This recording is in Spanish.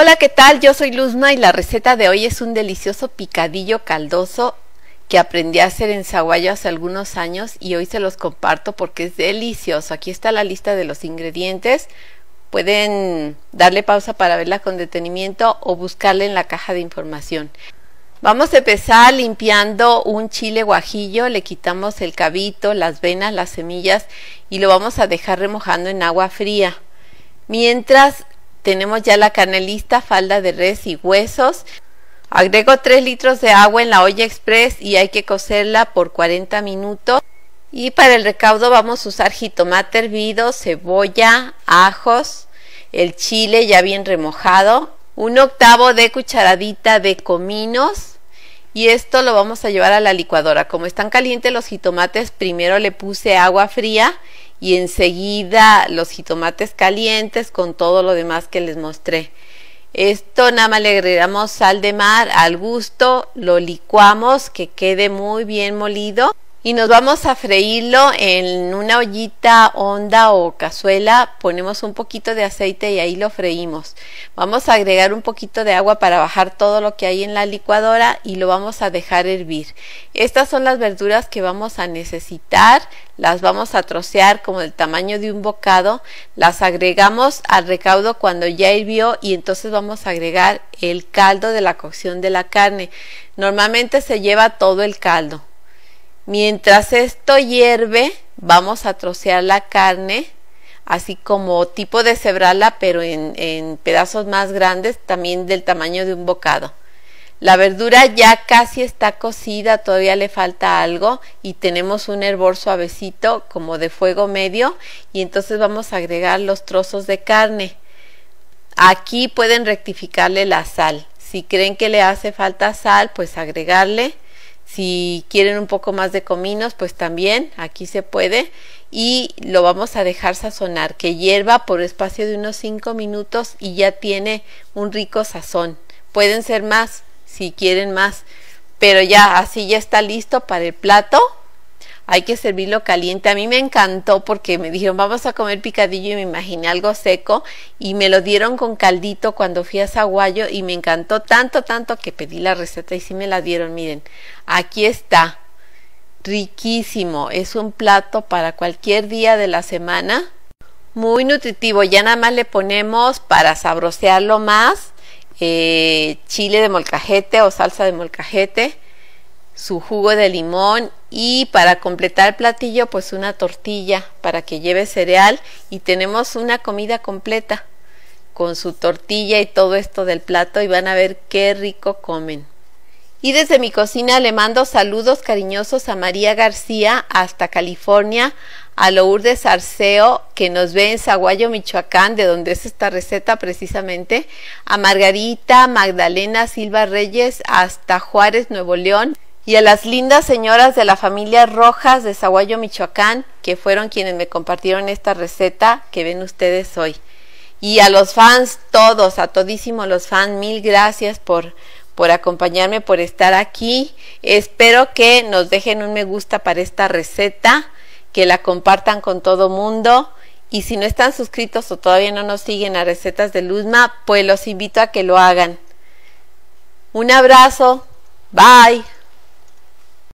Hola, ¿qué tal? Yo soy Luzma y la receta de hoy es un delicioso picadillo caldoso que aprendí a hacer en Zaguayo hace algunos años y hoy se los comparto porque es delicioso. Aquí está la lista de los ingredientes. Pueden darle pausa para verla con detenimiento o buscarla en la caja de información. Vamos a empezar limpiando un chile guajillo, le quitamos el cabito, las venas, las semillas y lo vamos a dejar remojando en agua fría. Mientras tenemos ya la canelista, falda de res y huesos. Agrego 3 litros de agua en la olla express y hay que cocerla por 40 minutos. Y para el recaudo vamos a usar jitomate hervido, cebolla, ajos, el chile ya bien remojado, un octavo de cucharadita de cominos y esto lo vamos a llevar a la licuadora. Como están calientes los jitomates, primero le puse agua fría y enseguida los jitomates calientes con todo lo demás que les mostré. Esto nada más le agregamos sal de mar al gusto, lo licuamos que quede muy bien molido y nos vamos a freírlo en una ollita honda o cazuela, ponemos un poquito de aceite y ahí lo freímos. Vamos a agregar un poquito de agua para bajar todo lo que hay en la licuadora y lo vamos a dejar hervir. Estas son las verduras que vamos a necesitar, las vamos a trocear como del tamaño de un bocado, las agregamos al recaudo cuando ya hirvió y entonces vamos a agregar el caldo de la cocción de la carne. Normalmente se lleva todo el caldo. Mientras esto hierve, vamos a trocear la carne, así como tipo de cebrala, pero en, en pedazos más grandes, también del tamaño de un bocado. La verdura ya casi está cocida, todavía le falta algo y tenemos un hervor suavecito como de fuego medio y entonces vamos a agregar los trozos de carne. Aquí pueden rectificarle la sal. Si creen que le hace falta sal, pues agregarle si quieren un poco más de cominos, pues también aquí se puede y lo vamos a dejar sazonar, que hierva por espacio de unos 5 minutos y ya tiene un rico sazón. Pueden ser más si quieren más, pero ya así ya está listo para el plato hay que servirlo caliente. A mí me encantó porque me dijeron vamos a comer picadillo y me imaginé algo seco y me lo dieron con caldito cuando fui a Saguayo. y me encantó tanto, tanto que pedí la receta y sí me la dieron. Miren, aquí está. Riquísimo. Es un plato para cualquier día de la semana. Muy nutritivo. Ya nada más le ponemos para sabrosearlo más. Eh, chile de molcajete o salsa de molcajete, su jugo de limón y para completar el platillo pues una tortilla para que lleve cereal y tenemos una comida completa con su tortilla y todo esto del plato y van a ver qué rico comen. Y desde mi cocina le mando saludos cariñosos a María García hasta California, a Lourdes Arceo que nos ve en Zaguayo, Michoacán, de donde es esta receta precisamente, a Margarita Magdalena Silva Reyes hasta Juárez, Nuevo León, y a las lindas señoras de la familia Rojas de Zaguayo, Michoacán, que fueron quienes me compartieron esta receta que ven ustedes hoy. Y a los fans, todos, a todísimos los fans, mil gracias por, por acompañarme, por estar aquí. Espero que nos dejen un me gusta para esta receta, que la compartan con todo mundo. Y si no están suscritos o todavía no nos siguen a Recetas de Luzma, pues los invito a que lo hagan. Un abrazo. Bye.